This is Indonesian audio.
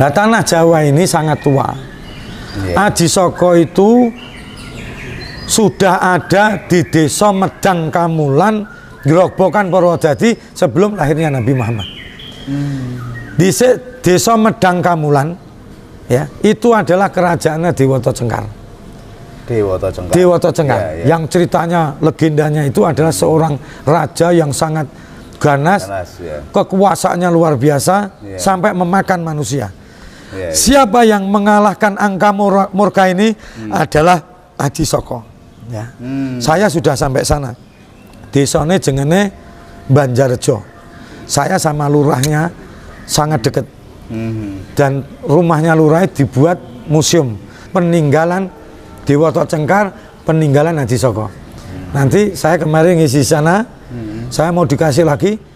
Nah tanah Jawa ini sangat tua. Yeah. Aji Soko itu sudah ada di desa Medang Kamulan, Gerobokan Purwodadi sebelum lahirnya Nabi Muhammad. Hmm. Di desa Medang Kamulan, ya itu adalah kerajaannya Dewata Cengkar. Dewata Cengkar. Dewata Cengkar. Yeah, yeah. Yang ceritanya legendanya itu adalah seorang raja yang sangat ganas, ganas yeah. kekuasaannya luar biasa yeah. sampai memakan manusia. Ya, ya. Siapa yang mengalahkan angka murka ini hmm. adalah Aji Soko. Ya. Hmm. Saya sudah sampai sana. Desone jengene Banjarjo. Saya sama lurahnya sangat dekat. Hmm. Dan rumahnya lurah dibuat museum peninggalan Dewa Cengkar, peninggalan Aji Soko. Hmm. Nanti saya kemarin ngisi sana, hmm. saya mau dikasih lagi